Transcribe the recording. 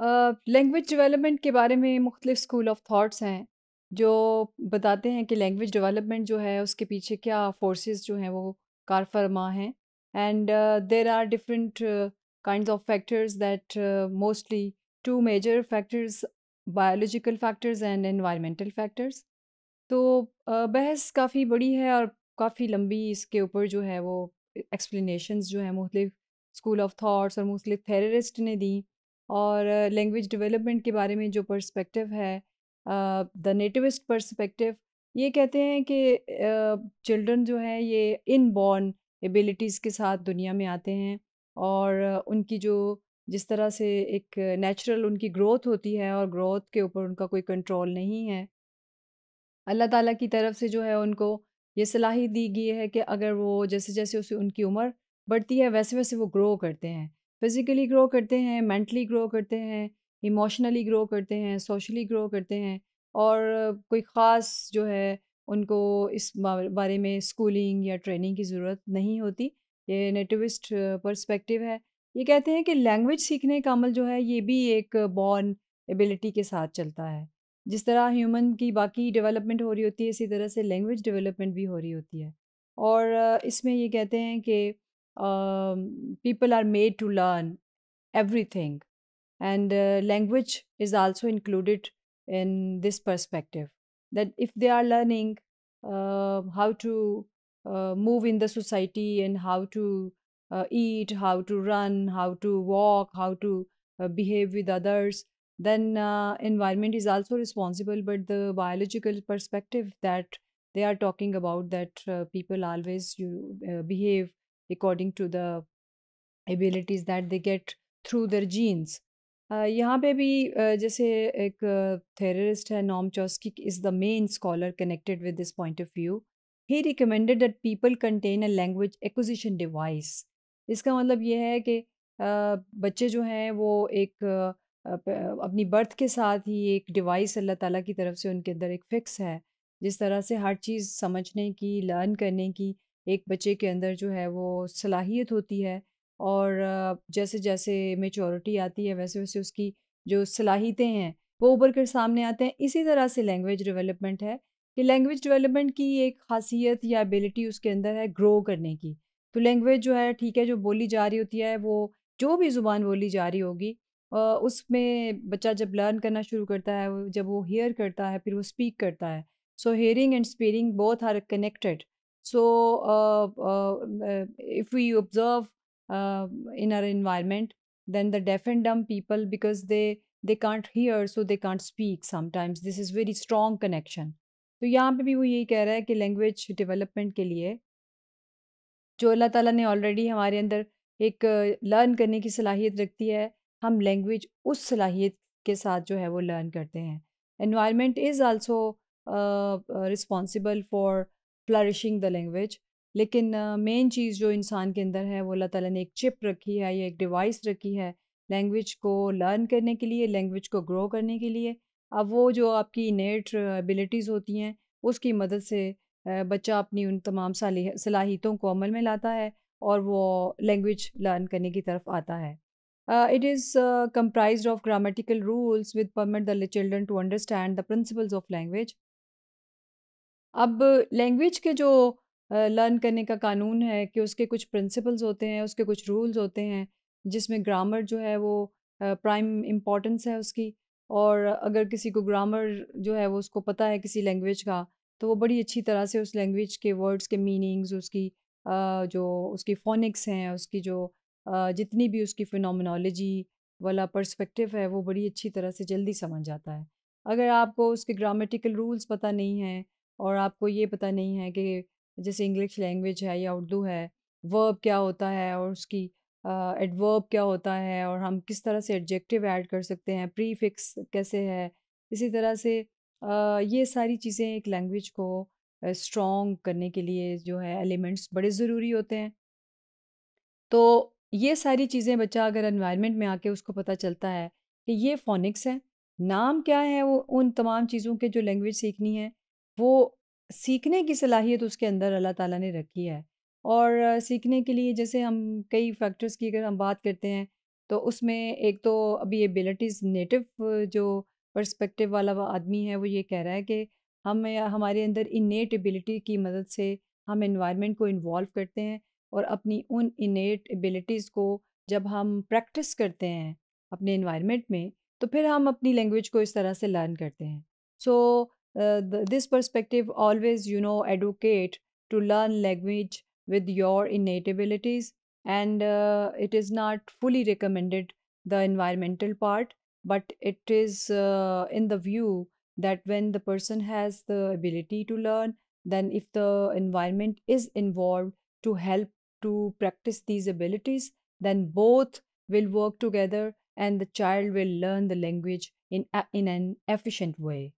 Language development के बारे में मुख्तलिफ स्कूल ऑफ थॉट्स हैं जो बताते हैं कि लैंग्वेज डेवलपमेंट जो है उसके पीछे क्या फोर्सेस जो हैं वो कारफरमा हैं and there are different kind of factors that mostly two major factors biological factors and environmental factors तो uh, बहस काफ़ी बड़ी है और काफ़ी लंबी इसके ऊपर जो है वो एक्सप्लेनेशंस जो है मुख्तलिफ स्कूल ऑफ थाट्स और मुख्तलिफ थेरिस्ट ने दी और लैंग्वेज डेवलपमेंट के बारे में जो पर्सपेक्टिव है द नेटिविस्ट पर्सपेक्टिव ये कहते हैं कि चिल्ड्रन uh, जो हैं ये इन बॉर्न एबिलिटीज़ के साथ दुनिया में आते हैं और उनकी जो जिस तरह से एक नेचुरल उनकी ग्रोथ होती है और ग्रोथ के ऊपर उनका कोई कंट्रोल नहीं है अल्लाह ताला की तरफ से जो है उनको ये सलाही दी गई है कि अगर वो जैसे जैसे उसे उनकी उम्र बढ़ती है वैसे वैसे वो ग्रो करते हैं फिज़िकली ग्रो करते हैं मैंटली ग्रो करते हैं इमोशनली ग्रो करते हैं सोशली ग्रो करते हैं और कोई ख़ास जो है उनको इस बारे में स्कूलिंग या ट्रेनिंग की ज़रूरत नहीं होती ये नेटिविस्ट पर्सपेक्टिव है ये कहते हैं कि लैंग्वेज सीखने का अमल जो है ये भी एक बॉर्न एबिलिटी के साथ चलता है जिस तरह ह्यूमन की बाकी डेवलपमेंट हो रही होती है इसी तरह से लैंग्वेज डेवलपमेंट भी हो रही होती है और इसमें ये कहते हैं कि um, people are made to learn everything and uh, language is also included in this perspective that if they are learning uh, how to uh, move in the society and how to uh, eat how to run how to walk how to uh, behave with others then uh, environment is also responsible but the biological perspective that they are talking about that people always you behave according to the abilities that they get through their genes यहाँ पे भी uh, जैसे एक theorist uh, है Noam Chomsky is the main scholar connected with this point of view he recommended that people contain a language acquisition device इसका मतलब ये है कि uh, बच्चे जो हैं वो एक अपनी बर्थ के साथ ही एक डिवाइस अल्लाह ताला की तरफ से उनके अंदर एक फ़िक्स है जिस तरह से हर चीज़ समझने की लर्न करने की एक बच्चे के अंदर जो है वो सलाहियत होती है और जैसे जैसे मेचोरिटी आती है वैसे वैसे उसकी जो सलाहितें हैं वो उभर कर सामने आते हैं इसी तरह से लैंग्वेज डेवलपमेंट है कि लैंग्वेज डेवलपमेंट की एक खासियत या एबिलिटी उसके अंदर है ग्रो करने की तो लैंग्वेज जो है ठीक है जो बोली जा रही होती है वो जो भी ज़ुबान बोली जा रही होगी उसमें बच्चा जब लर्न करना शुरू करता है जब वो हेयर करता है फिर वो स्पीक करता है so hearing and speaking both are connected So, uh, uh, if we observe uh, in our environment, then the deaf and dumb people, because they they can't hear, so they can't speak sometimes. This is very strong connection. तो यहाँ पे भी वो यही कह रहा है कि लैंग्वेज डेवलपमेंट के लिए जो अल्लाह ताला ने ऑलरेडी हमारे अंदर एक लर्न करने की सलाहियत रखती है हम लैंग्वेज उस सलाहियत के साथ जो है वो लर्न करते हैं environment is also responsible for flourishing the language लेकिन मेन चीज़ जो इंसान के अंदर है वो अल्लाह ताला ने एक चिप रखी है या एक डिवाइस रखी है लैंग्वेज को लर्न करने के लिए लैंग्वेज को ग्रो करने के लिए अब वो जो आपकी नेट एबिलिटीज़ होती हैं उसकी मदद से बच्चा अपनी उन तमाम सलाहितों को अमल में लाता है और वो लैंग्वेज लर्न करने की तरफ आता है it is comprise of grammatical rules with permit the children to understand the principles of language अब लैंग्वेज के जो लर्न करने का कानून है कि उसके कुछ प्रिंसिपल्स होते हैं उसके कुछ रूल्स होते हैं जिसमें ग्रामर जो है वो प्राइम इम्पॉर्टेंस है उसकी और अगर किसी को ग्रामर जो है वो उसको पता है किसी लैंग्वेज का तो वो बड़ी अच्छी तरह से उस लैंग्वेज के वर्ड्स के मीनिंग्स उसकी जो उसकी फोनिक्स हैं उसकी जो जितनी भी उसकी फिनोमिनोलॉजी वाला पर्सपेक्टिव है वो बड़ी अच्छी तरह से जल्दी समझ जाता है अगर आपको उसके ग्रामेटिकल रूल्स पता नहीं हैं और आपको ये पता नहीं है कि जैसे इंग्लिश लैंग्वेज है या उर्दू है वर्ब क्या होता है और उसकी एडवर्ब क्या होता है और हम किस तरह से एडजेक्टिव ऐड कर सकते हैं प्रीफिक्स कैसे है इसी तरह से uh, ये सारी चीज़ें एक लैंग्वेज को स्ट्रॉन्ग करने के लिए जो है एलिमेंट्स बड़े ज़रूरी होते हैं तो ये सारी चीज़ें बच्चा अगर इन्वायरमेंट में आके उसको पता चलता है कि ये फोनिक्स है नाम क्या है वो उन तमाम चीज़ों के जो लैंग्वेज सीखनी है वो सीखने की सलाहियत उसके अंदर अल्लाह ताला ने रखी है और सीखने के लिए जैसे हम कई फैक्टर्स की अगर हम बात करते हैं तो उसमें एक तो अभी एबिलिटीज़ नेटिव जो पर्सपेक्टिव वाला वा आदमी है वो ये कह रहा है कि हम हमारे अंदर इनेट एबिलिटी की मदद से हम इन्वायरमेंट को इन्वॉल्व करते हैं और अपनी उन इनेट एबिलिटीज़ को जब हम प्रैक्टिस करते हैं अपने इन्वायरमेंट में तो फिर हम अपनी लैंग्वेज को इस तरह से लर्न करते हैं सो Uh, this perspective always, you know, advocate to learn language with your innate abilities and uh, it is not fully recommended the environmental part but it is uh, in the view that when the person has the ability to learn then if the environment is involved to help to practice these abilities then both will work together and the child will learn the language in, in an efficient way